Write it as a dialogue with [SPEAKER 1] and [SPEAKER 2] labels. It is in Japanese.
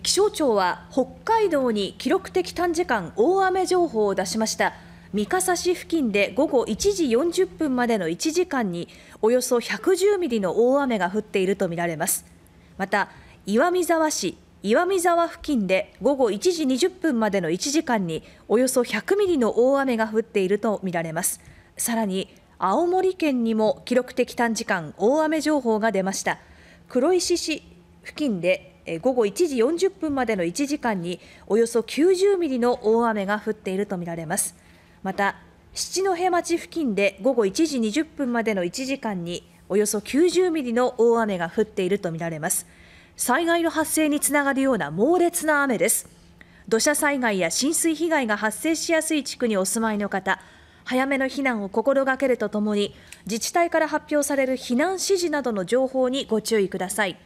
[SPEAKER 1] 気象庁は北海道に記録的短時間大雨情報を出しました三笠市付近で午後1時40分までの1時間におよそ110ミリの大雨が降っているとみられますまた岩見沢市岩見沢付近で午後1時20分までの1時間におよそ100ミリの大雨が降っているとみられますさらに青森県にも記録的短時間大雨情報が出ました黒石市付近で午後1時40分までの1時間におよそ90ミリの大雨が降っているとみられますまた七戸町付近で午後1時20分までの1時間におよそ90ミリの大雨が降っているとみられます災害の発生につながるような猛烈な雨です土砂災害や浸水被害が発生しやすい地区にお住まいの方早めの避難を心がけるとともに自治体から発表される避難指示などの情報にご注意ください